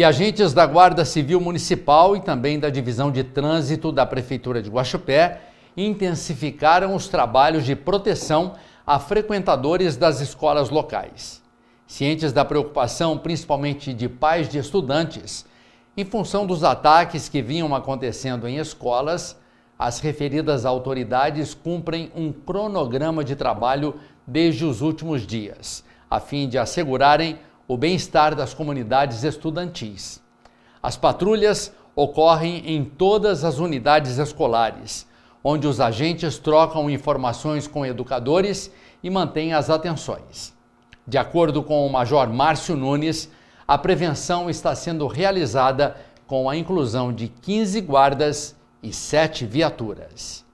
e agentes da Guarda Civil Municipal e também da Divisão de Trânsito da Prefeitura de Guaxupé intensificaram os trabalhos de proteção a frequentadores das escolas locais. Cientes da preocupação, principalmente de pais de estudantes, em função dos ataques que vinham acontecendo em escolas, as referidas autoridades cumprem um cronograma de trabalho desde os últimos dias, a fim de assegurarem o bem-estar das comunidades estudantis. As patrulhas ocorrem em todas as unidades escolares, onde os agentes trocam informações com educadores e mantêm as atenções. De acordo com o Major Márcio Nunes, a prevenção está sendo realizada com a inclusão de 15 guardas e 7 viaturas.